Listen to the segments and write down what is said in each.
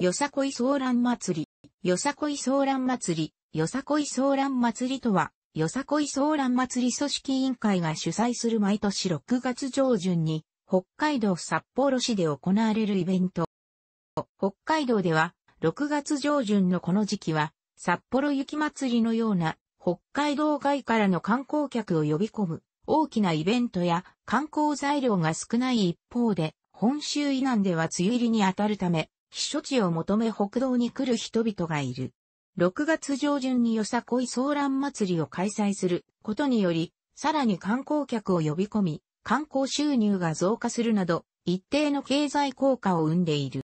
よさこいソーラン祭り、よさこいソーラン祭り、よさこいソーラン祭りとは、よさこいソーラン祭り組織委員会が主催する毎年6月上旬に、北海道札幌市で行われるイベント。北海道では、6月上旬のこの時期は、札幌雪祭りのような、北海道外からの観光客を呼び込む、大きなイベントや観光材料が少ない一方で、本州以南では梅雨入りに当たるため、避暑地を求め北道に来る人々がいる。6月上旬によさこい騒乱祭りを開催することにより、さらに観光客を呼び込み、観光収入が増加するなど、一定の経済効果を生んでいる。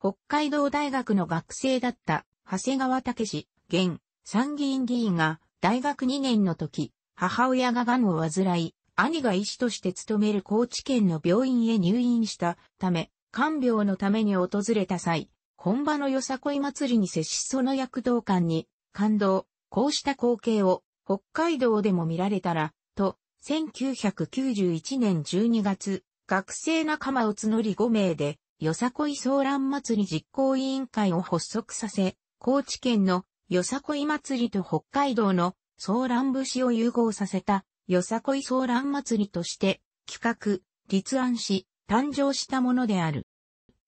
北海道大学の学生だった長谷川武現参議院議員が大学2年の時、母親が癌を患い、兄が医師として勤める高知県の病院へ入院したため、看病のために訪れた際、本場のよさこい祭りに接しその躍動感に感動。こうした光景を北海道でも見られたら、と、1991年12月、学生仲間を募り5名で、よさこい騒乱祭り実行委員会を発足させ、高知県のよさこい祭りと北海道の騒乱節を融合させた、よさこい騒乱祭りとして、企画、立案し、誕生したものである。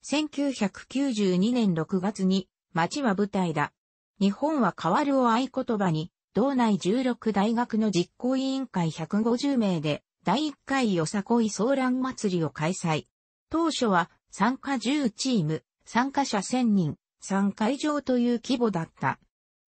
1992年6月に、町は舞台だ。日本は変わるを合言葉に、道内16大学の実行委員会150名で、第1回よさこい騒乱祭りを開催。当初は、参加10チーム、参加者1000人、3会場という規模だった。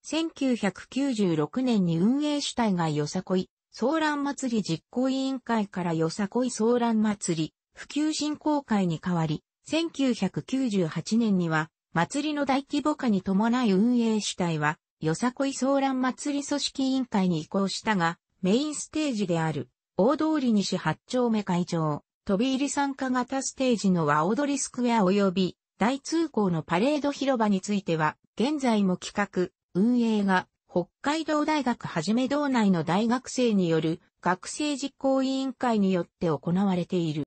1996年に運営主体がよさこい、騒乱祭り実行委員会からよさこい騒乱祭り、普及振興会に代わり、1998年には、祭りの大規模化に伴い運営主体は、よさこい騒乱祭り組織委員会に移行したが、メインステージである、大通り西八丁目会場、飛び入り参加型ステージの和踊りスクエア及び、大通行のパレード広場については、現在も企画、運営が、北海道大学はじめ道内の大学生による学生実行委員会によって行われている。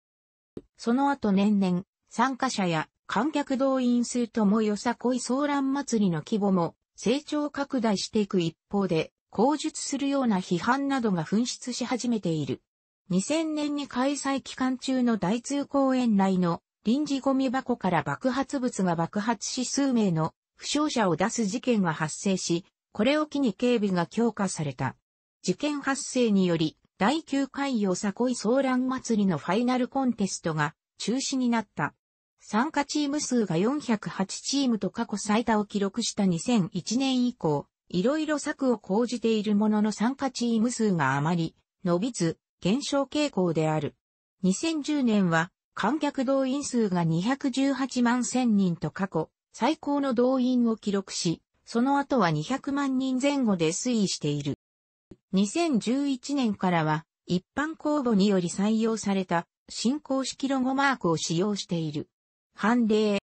その後年々、参加者や観客動員数ともよさこい騒乱祭りの規模も成長拡大していく一方で、口述するような批判などが噴出し始めている。2000年に開催期間中の大通公園内の臨時ゴミ箱から爆発物が爆発し数名の負傷者を出す事件が発生し、これを機に警備が強化された。事件発生により、第9回よさこいソーラン祭りのファイナルコンテストが中止になった。参加チーム数が408チームと過去最多を記録した2001年以降、いろいろ策を講じているものの参加チーム数があまり伸びず、減少傾向である。2010年は観客動員数が218万1000人と過去最高の動員を記録し、その後は200万人前後で推移している。2011年からは一般公募により採用された新公式ロゴマークを使用している。判例。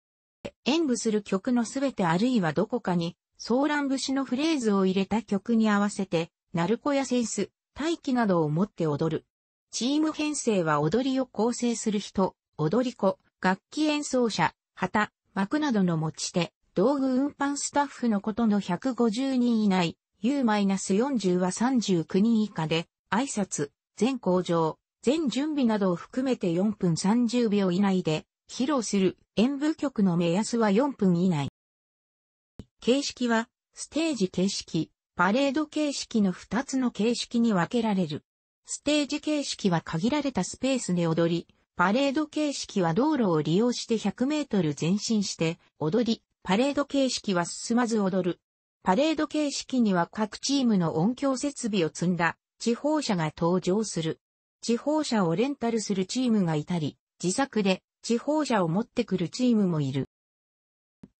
演舞する曲のすべてあるいはどこかに、ソーラン節のフレーズを入れた曲に合わせて、鳴子やセンス、大気などを持って踊る。チーム編成は踊りを構成する人、踊り子、楽器演奏者、旗、幕などの持ち手、道具運搬スタッフのことの150人以内、U-40 は39人以下で、挨拶、全工場、全準備などを含めて4分30秒以内で、披露する演舞曲の目安は4分以内。形式は、ステージ形式、パレード形式の2つの形式に分けられる。ステージ形式は限られたスペースで踊り、パレード形式は道路を利用して100メートル前進して踊り、パレード形式は進まず踊る。パレード形式には各チームの音響設備を積んだ地方車が登場する。地方車をレンタルするチームがいたり、自作で地方車を持ってくるチームもいる。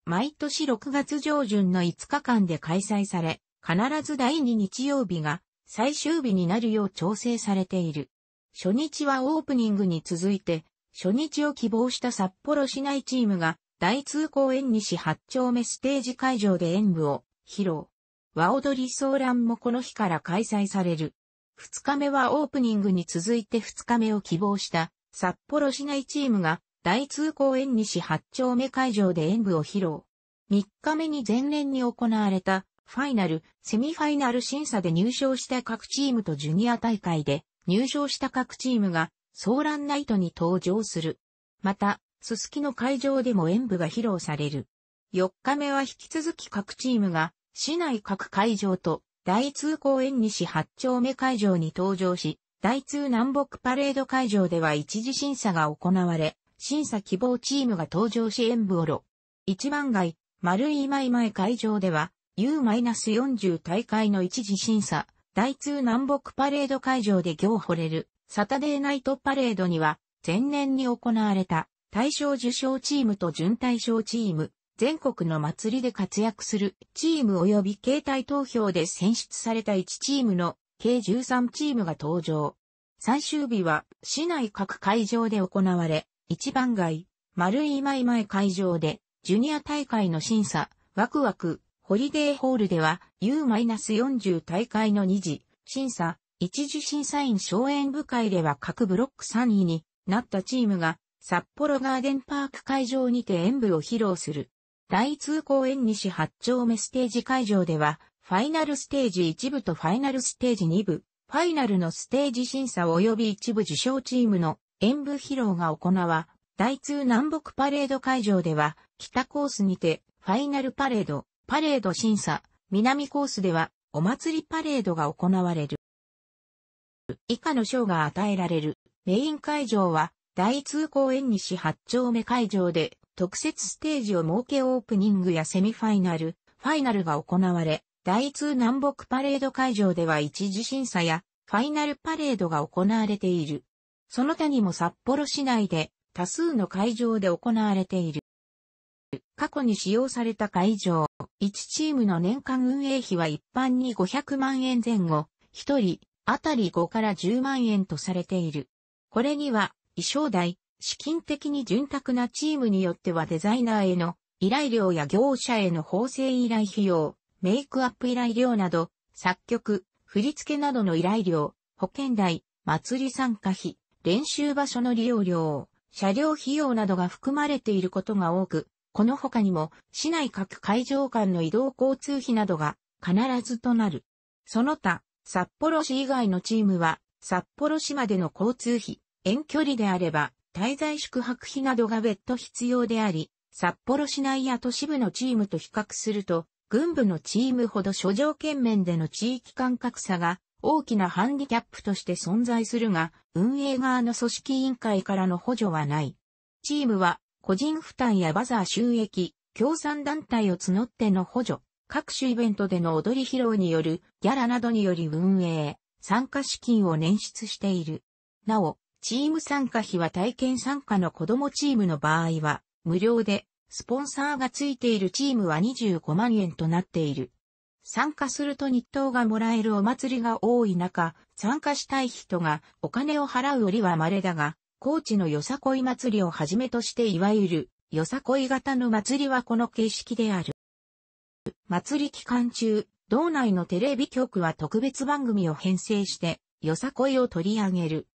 毎年6月上旬の5日間で開催され、必ず第2日曜日が最終日になるよう調整されている。初日はオープニングに続いて、初日を希望した札幌市内チームが、大通公園西8丁目ステージ会場で演舞を披露。和踊り騒乱もこの日から開催される。二日目はオープニングに続いて二日目を希望した札幌市内チームが大通公園西八丁目会場で演舞を披露。三日目に前年に行われたファイナル、セミファイナル審査で入賞した各チームとジュニア大会で入賞した各チームがソーランナイトに登場する。また、すすきの会場でも演舞が披露される。4日目は引き続き各チームが市内各会場と第通公園西八丁目会場に登場し、第通南北パレード会場では一次審査が行われ、審査希望チームが登場し演舞をろ。一番街、丸井前前会場では、U-40 大会の一次審査、大通南北パレード会場で行惚れる、サタデーナイトパレードには、前年に行われた、大賞受賞チームと準大賞チーム、全国の祭りで活躍するチーム及び携帯投票で選出された1チームの計13チームが登場。最終日は市内各会場で行われ、一番街、丸い前今会場で、ジュニア大会の審査、ワクワク、ホリデーホールでは U-40 大会の2次、審査、一次審査員省演部会では各ブロック3位になったチームが、札幌ガーデンパーク会場にて演舞を披露する。第通公園西8丁目ステージ会場では、ファイナルステージ1部とファイナルステージ2部、ファイナルのステージ審査及び一部受賞チームの演舞披露が行わ、第通南北パレード会場では、北コースにて、ファイナルパレード、パレード審査、南コースでは、お祭りパレードが行われる。以下の賞が与えられる。メイン会場は、第通公園西8丁目会場で、特設ステージを設けオープニングやセミファイナル、ファイナルが行われ、第2南北パレード会場では一次審査やファイナルパレードが行われている。その他にも札幌市内で多数の会場で行われている。過去に使用された会場、1チームの年間運営費は一般に500万円前後、1人、あたり5から10万円とされている。これには、衣装代、資金的に潤沢なチームによってはデザイナーへの依頼料や業者への縫製依頼費用、メイクアップ依頼料など、作曲、振り付けなどの依頼料、保険代、祭り参加費、練習場所の利用料、車両費用などが含まれていることが多く、この他にも市内各会場間の移動交通費などが必ずとなる。その他、札幌市以外のチームは、札幌市までの交通費、遠距離であれば、滞在宿泊費などが別途必要であり、札幌市内や都市部のチームと比較すると、軍部のチームほど諸条件面での地域間格差が大きなハンディキャップとして存在するが、運営側の組織委員会からの補助はない。チームは個人負担やバザー収益、共産団体を募っての補助、各種イベントでの踊り披露によるギャラなどにより運営、参加資金を捻出している。なお、チーム参加費は体験参加の子供チームの場合は、無料で、スポンサーがついているチームは25万円となっている。参加すると日当がもらえるお祭りが多い中、参加したい人がお金を払うよりは稀だが、高知のよさこい祭りをはじめとしていわゆる、よさこい型の祭りはこの形式である。祭り期間中、道内のテレビ局は特別番組を編成して、よさこいを取り上げる。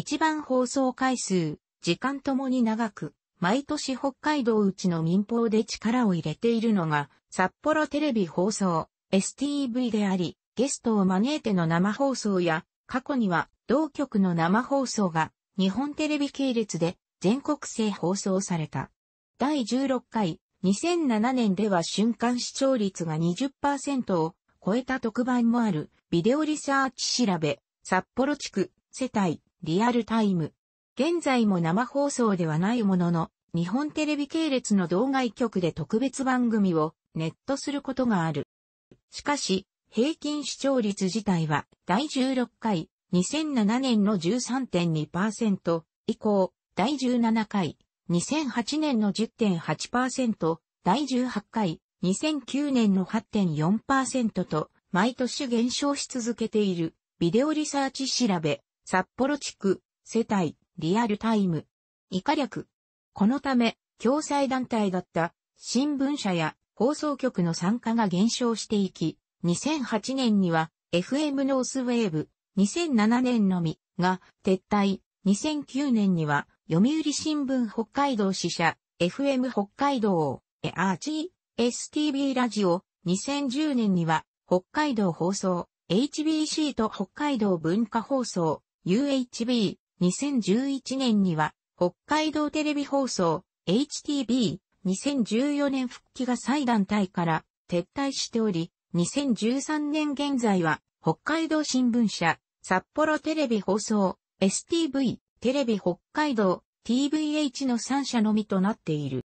一番放送回数、時間ともに長く、毎年北海道うちの民放で力を入れているのが、札幌テレビ放送、STV であり、ゲストを招いての生放送や、過去には同局の生放送が日本テレビ系列で全国制放送された。第16回2007年では瞬間視聴率が20%を超えた特番もあるビデオリサーチ調べ札幌地区世帯リアルタイム。現在も生放送ではないものの、日本テレビ系列の動外局で特別番組をネットすることがある。しかし、平均視聴率自体は第16回2007年の13.2%以降、第17回2008年の10.8%、第18回2009年の8.4%と毎年減少し続けているビデオリサーチ調べ札幌地区、世帯、リアルタイム。以下略。このため、共済団体だった新聞社や放送局の参加が減少していき、2008年には FM ノースウェーブ、2007年のみが撤退、2009年には読売新聞北海道支社、FM 北海道、エアーチ STB ラジオ、2010年には北海道放送、HBC と北海道文化放送、UHB、2011年には、北海道テレビ放送、HTB、2014年復帰が最団体から撤退しており、2013年現在は、北海道新聞社、札幌テレビ放送、STV、テレビ北海道、TVH の3社のみとなっている。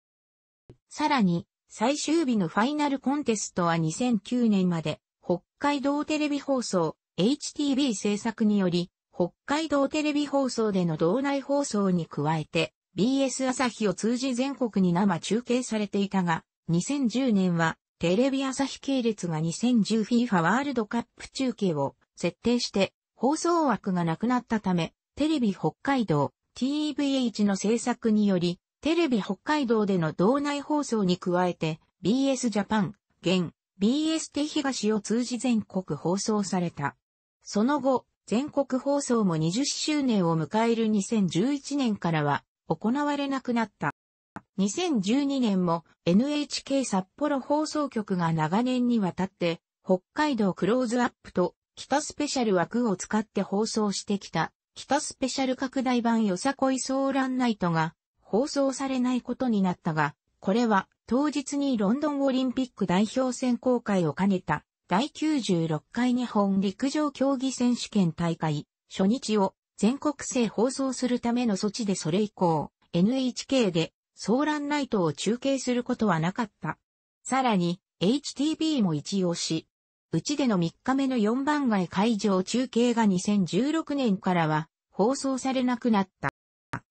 さらに、最終日のファイナルコンテストは2009年まで、北海道テレビ放送、HTB 制作により、北海道テレビ放送での道内放送に加えて、BS 朝日を通じ全国に生中継されていたが、2010年は、テレビ朝日系列が 2010FIFA ワールドカップ中継を設定して、放送枠がなくなったため、テレビ北海道 TVH の制作により、テレビ北海道での道内放送に加えて、BS ジャパン、現、BS 手東を通じ全国放送された。その後、全国放送も20周年を迎える2011年からは行われなくなった。2012年も NHK 札幌放送局が長年にわたって北海道クローズアップと北スペシャル枠を使って放送してきた北スペシャル拡大版よさこいソーランナイトが放送されないことになったが、これは当日にロンドンオリンピック代表選考会を兼ねた第96回日本陸上競技選手権大会初日を全国制放送するための措置でそれ以降 NHK でソーランナイトを中継することはなかった。さらに HTB も一応し、うちでの3日目の4番街会場中継が2016年からは放送されなくなった。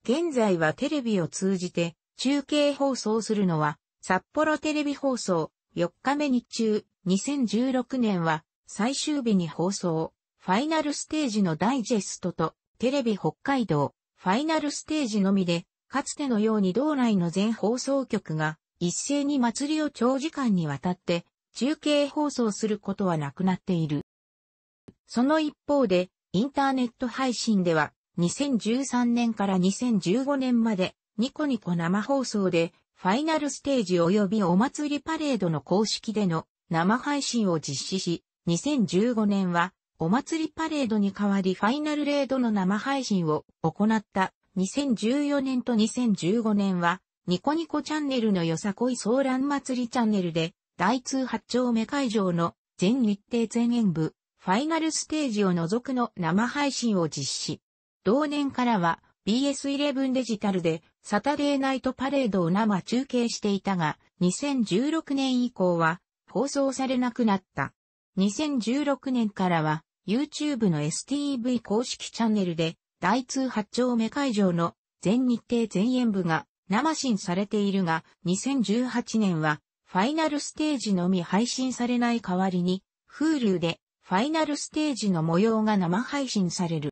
現在はテレビを通じて中継放送するのは札幌テレビ放送4日目日中2016年は最終日に放送、ファイナルステージのダイジェストとテレビ北海道、ファイナルステージのみで、かつてのように道内の全放送局が一斉に祭りを長時間にわたって中継放送することはなくなっている。その一方で、インターネット配信では、2013年から2015年まで、ニコニコ生放送で、ファイナルステージ及びお祭りパレードの公式での生配信を実施し、2015年はお祭りパレードに代わりファイナルレードの生配信を行った2014年と2015年はニコニコチャンネルのよさこいソーラン祭りチャンネルで大通8丁目会場の全日程前演部ファイナルステージを除くの生配信を実施。同年からは BS11 デジタルでサタデーナイトパレードを生中継していたが、2016年以降は放送されなくなった。2016年からは YouTube の STV 公式チャンネルで第通8丁目会場の全日程全演部が生信されているが2018年はファイナルステージのみ配信されない代わりに Hulu でファイナルステージの模様が生配信される。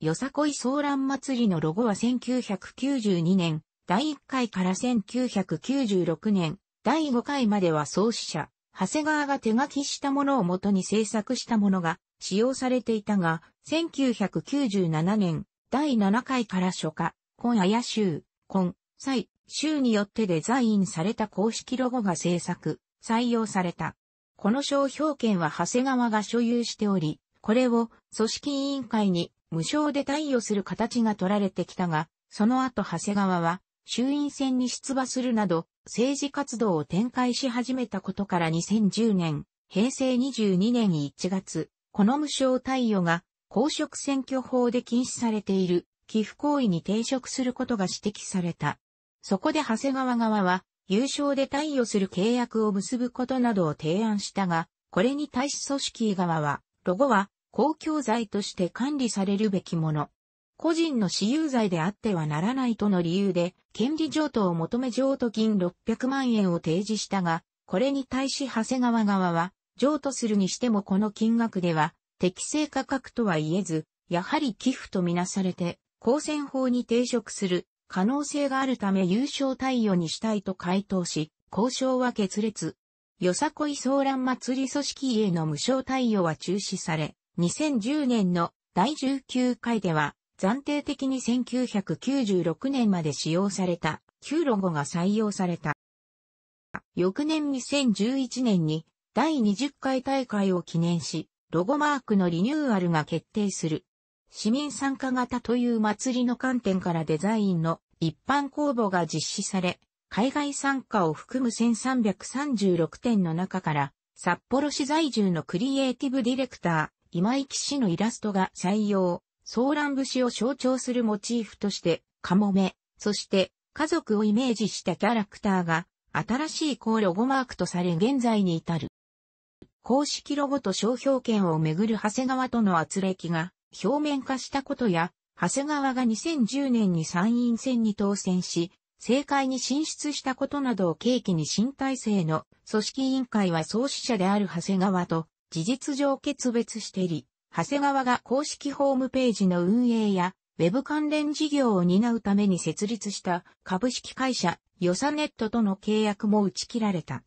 よさこいソーラン祭りのロゴは1992年第1回から1996年第5回までは創始者、長谷川が手書きしたものをもとに制作したものが使用されていたが、1997年、第7回から初夏、今や週、今、祭、週によってデザインされた公式ロゴが制作、採用された。この商標権は長谷川が所有しており、これを組織委員会に無償で対応する形が取られてきたが、その後長谷川は衆院選に出馬するなど政治活動を展開し始めたことから2010年、平成22年1月、この無償貸与が公職選挙法で禁止されている寄付行為に抵触することが指摘された。そこで長谷川側は、優勝で貸与する契約を結ぶことなどを提案したが、これに対し組織側は、ロゴは公共財として管理されるべきもの、個人の私有罪であってはならないとの理由で、権利譲渡を求め譲渡金600万円を提示したが、これに対し長谷川側は、譲渡するにしてもこの金額では、適正価格とは言えず、やはり寄付とみなされて、公選法に抵触する可能性があるため優勝対応にしたいと回答し、交渉は決裂。よさこい騒乱祭り組織への無償対応は中止され、2010年の第19回では、暫定的に1996年まで使用された旧ロゴが採用された。翌年2011年に第20回大会を記念し、ロゴマークのリニューアルが決定する。市民参加型という祭りの観点からデザインの一般公募が実施され、海外参加を含む1336点の中から、札幌市在住のクリエイティブディレクター、今井騎士のイラストが採用。ソーラン節を象徴するモチーフとして、カモメ、そして家族をイメージしたキャラクターが、新しいーロゴマークとされ現在に至る。公式ロゴと商標権をめぐる長谷川との圧力が表面化したことや、長谷川が2010年に参院選に当選し、政界に進出したことなどを契機に新体制の組織委員会は創始者である長谷川と事実上決別してり、長谷川が公式ホームページの運営や、ウェブ関連事業を担うために設立した株式会社、ヨサネットとの契約も打ち切られた。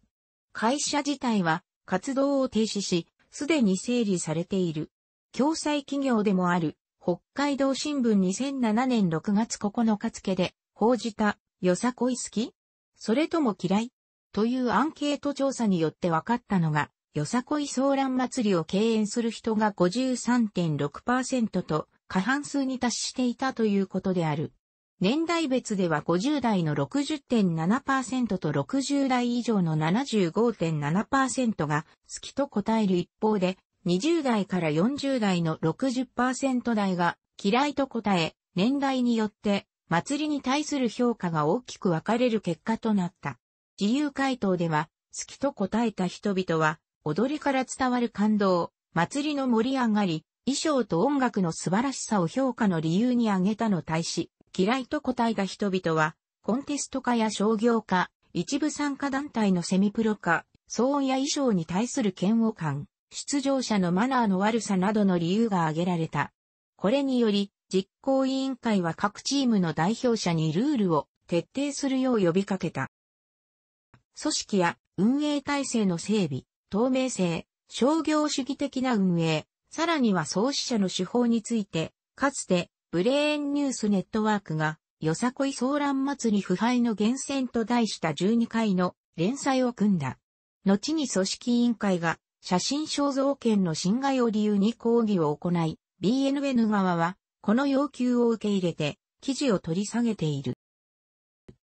会社自体は活動を停止し、すでに整理されている。共済企業でもある、北海道新聞2007年6月9日付で報じた、ヨサ恋好きそれとも嫌いというアンケート調査によって分かったのが、よさこい騒乱祭りを敬遠する人が53.6%と過半数に達していたということである。年代別では50代の60.7%と60代以上の75.7%が好きと答える一方で、20代から40代の60%台が嫌いと答え、年代によって祭りに対する評価が大きく分かれる結果となった。自由回答では、好きと答えた人々は踊りから伝わる感動、祭りの盛り上がり、衣装と音楽の素晴らしさを評価の理由に挙げたの対し、嫌いと答えた人々は、コンテスト化や商業化、一部参加団体のセミプロ化、騒音や衣装に対する嫌悪感、出場者のマナーの悪さなどの理由が挙げられた。これにより、実行委員会は各チームの代表者にルールを徹底するよう呼びかけた。組織や運営体制の整備、透明性、商業主義的な運営、さらには創始者の手法について、かつて、ブレーンニュースネットワークが、よさこい騒乱祭り腐敗の源泉と題した12回の連載を組んだ。後に組織委員会が、写真肖像権の侵害を理由に抗議を行い、BNN 側は、この要求を受け入れて、記事を取り下げている。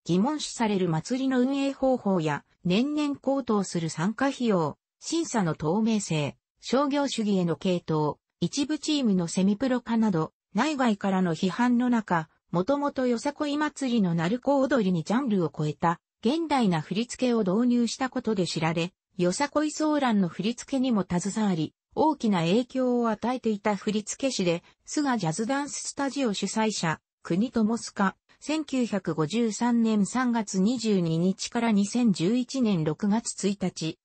疑問視される祭りの運営方法や、年々高騰する参加費用、審査の透明性、商業主義への系統、一部チームのセミプロ化など、内外からの批判の中、もともとよさこい祭りの鳴子踊りにジャンルを超えた、現代な振り付けを導入したことで知られ、よさこいソーランの振り付けにも携わり、大きな影響を与えていた振付師で、菅ジャズダンススタジオ主催者、国と友須賀、1953年3月22日から2011年6月1日、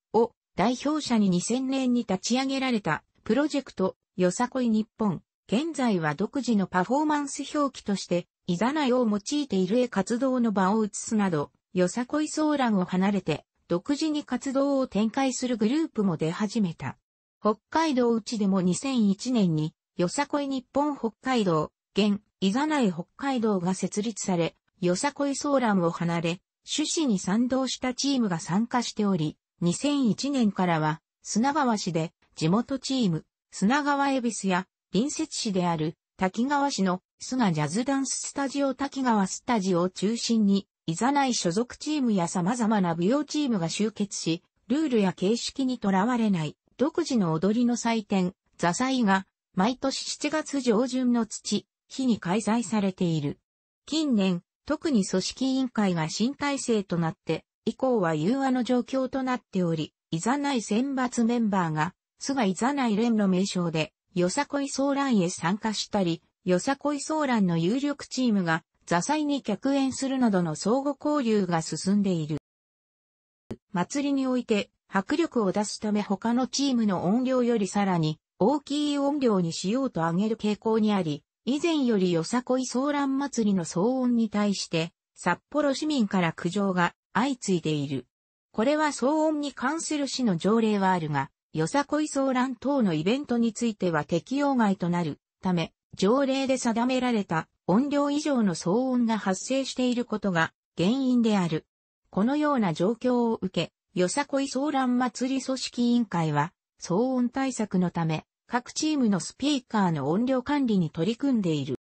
代表者に2000年に立ち上げられたプロジェクトよさこい日本。現在は独自のパフォーマンス表記として、いざないを用いている絵活動の場を移すなど、よさこいソーランを離れて、独自に活動を展開するグループも出始めた。北海道内でも2001年に、よさこい日本北海道、現、いざない北海道が設立され、よさこいソーランを離れ、趣旨に賛同したチームが参加しており、2001年からは、砂川市で、地元チーム、砂川恵比寿や、隣接市である、滝川市の、菅ジャズダンススタジオ滝川スタジオを中心に、いざない所属チームや様々な舞踊チームが集結し、ルールや形式にとらわれない、独自の踊りの祭典、座祭が、毎年7月上旬の土、日に開催されている。近年、特に組織委員会が新体制となって、以降は融和の状況となっており、いざない選抜メンバーが、菅いざない連の名称で、よさこい騒乱へ参加したり、よさこい騒乱の有力チームが、座祭に客演するなどの相互交流が進んでいる。祭りにおいて、迫力を出すため他のチームの音量よりさらに、大きい音量にしようと上げる傾向にあり、以前よりよさこい騒乱祭りの騒音に対して、札幌市民から苦情が相次いでいる。これは騒音に関する市の条例はあるが、よさこい騒乱等のイベントについては適用外となるため、条例で定められた音量以上の騒音が発生していることが原因である。このような状況を受け、よさこい騒乱祭り組織委員会は、騒音対策のため、各チームのスピーカーの音量管理に取り組んでいる。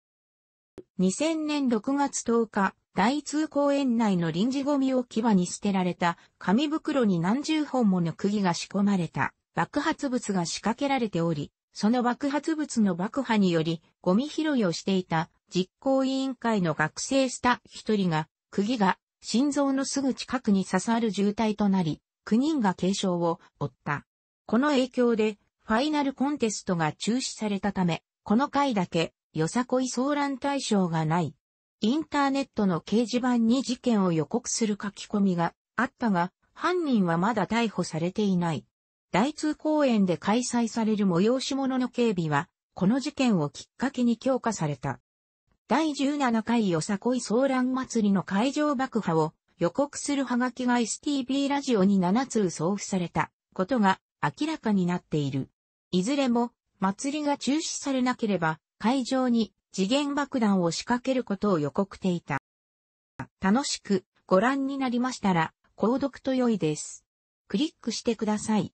2000年6月10日、大通公園内の臨時ゴミ置き場に捨てられた紙袋に何十本もの釘が仕込まれた爆発物が仕掛けられており、その爆発物の爆破によりゴミ拾いをしていた実行委員会の学生スタ一人が釘が心臓のすぐ近くに刺さる重体となり、9人が軽傷を負った。この影響でファイナルコンテストが中止されたため、この回だけよさこい騒乱対象がない。インターネットの掲示板に事件を予告する書き込みがあったが、犯人はまだ逮捕されていない。大通公園で開催される催し物の警備は、この事件をきっかけに強化された。第17回よさこい騒乱祭りの会場爆破を予告するハガキが STB ラジオに7通送付されたことが明らかになっている。いずれも祭りが中止されなければ会場に次元爆弾を仕掛けることを予告ていた。楽しくご覧になりましたら、購読と良いです。クリックしてください。